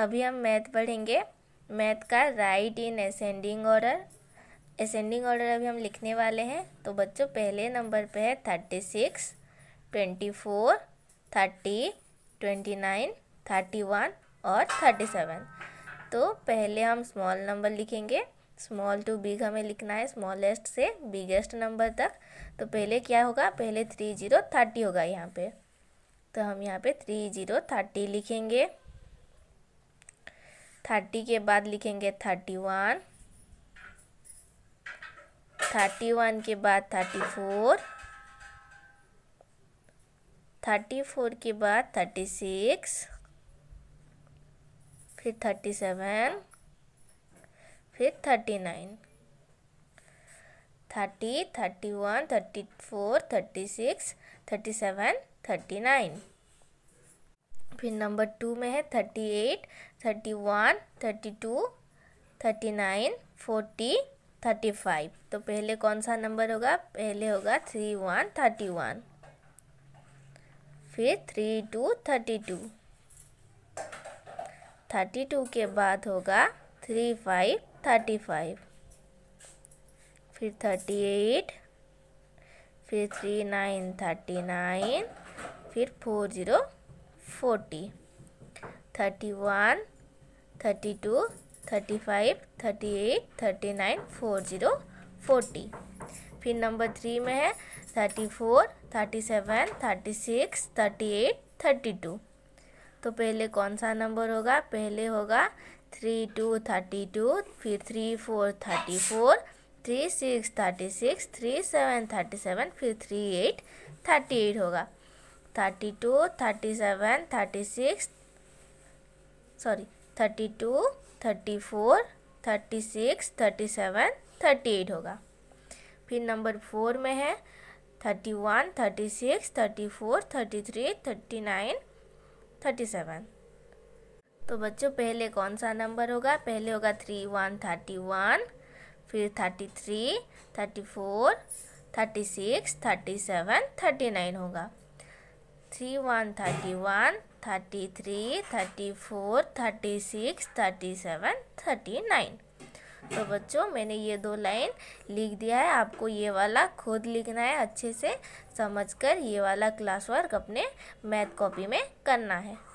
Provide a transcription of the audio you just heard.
अभी हम मैथ पढ़ेंगे मैथ का write in ascending order ascending order अभी हम लिखने वाले हैं तो बच्चों पहले नंबर पे है thirty six twenty four thirty twenty nine thirty one और थर्टी सेवन तो पहले हम स्मॉल नंबर लिखेंगे स्मॉल टू बिग हमें लिखना है स्मॉलेस्ट से बिगेस्ट नंबर तक तो पहले क्या होगा पहले थ्री जीरो थर्टी होगा यहाँ पे तो हम यहाँ पे थ्री जीरो थर्टी लिखेंगे थर्टी के बाद लिखेंगे थर्टी वन थर्टी वन के बाद थर्टी फोर थर्टी फोर के बाद थर्टी सिक्स फिर थर्टी सेवन फिर thirty nine thirty thirty one thirty four thirty six thirty seven thirty nine फिर नंबर टू में है thirty eight thirty one thirty two thirty nine forty thirty five तो पहले कौन सा नंबर होगा पहले होगा थ्री वन थर्टी वन फिर three two thirty two thirty two के बाद होगा थ्री फाइव थर्टी फाइव फिर थर्टी एट फिर थ्री नाइन थर्टी नाइन फिर four zero forty thirty one thirty two thirty five thirty eight thirty nine four zero forty फिर number three में है thirty four thirty seven thirty six thirty eight thirty two तो पहले कौन सा number होगा पहले होगा थ्री टू थर्टी टू फिर three four thirty four three six thirty six three seven thirty seven फिर थ्री एट थर्टी एट होगा thirty two thirty seven thirty six sorry thirty two thirty four thirty six thirty seven thirty eight होगा फिर number four में है thirty one thirty six thirty four thirty three thirty nine thirty seven तो बच्चों पहले कौन सा number होगा पहले होगा थ्री वन थर्टी वन फिर thirty three thirty four thirty six thirty seven thirty nine होगा thirty one thirty one thirty three thirty four thirty six thirty seven thirty nine तो बच्चों मैंने ये दो लाइन लिख दिया है आपको ये वाला खुद लिखना है अच्छे से समझकर ये वाला क्लास वर्क अपने मैथ कॉपी में करना है